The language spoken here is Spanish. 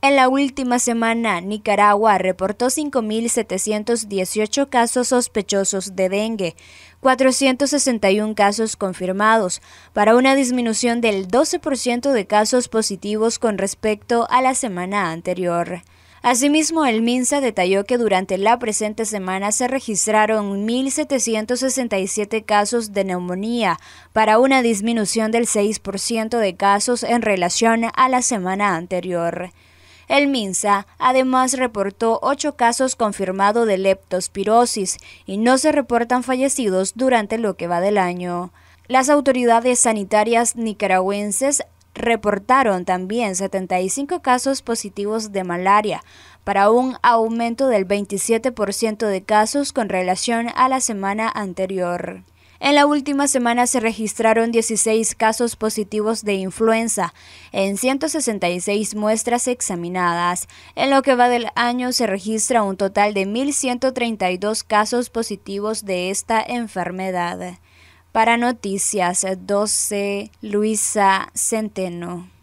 En la última semana, Nicaragua reportó 5.718 casos sospechosos de dengue, 461 casos confirmados, para una disminución del 12% de casos positivos con respecto a la semana anterior. Asimismo, el MINSA detalló que durante la presente semana se registraron 1.767 casos de neumonía, para una disminución del 6% de casos en relación a la semana anterior. El MINSA además reportó ocho casos confirmados de leptospirosis y no se reportan fallecidos durante lo que va del año. Las autoridades sanitarias nicaragüenses reportaron también 75 casos positivos de malaria, para un aumento del 27% de casos con relación a la semana anterior. En la última semana se registraron 16 casos positivos de influenza en 166 muestras examinadas. En lo que va del año se registra un total de 1.132 casos positivos de esta enfermedad. Para Noticias 12, Luisa Centeno.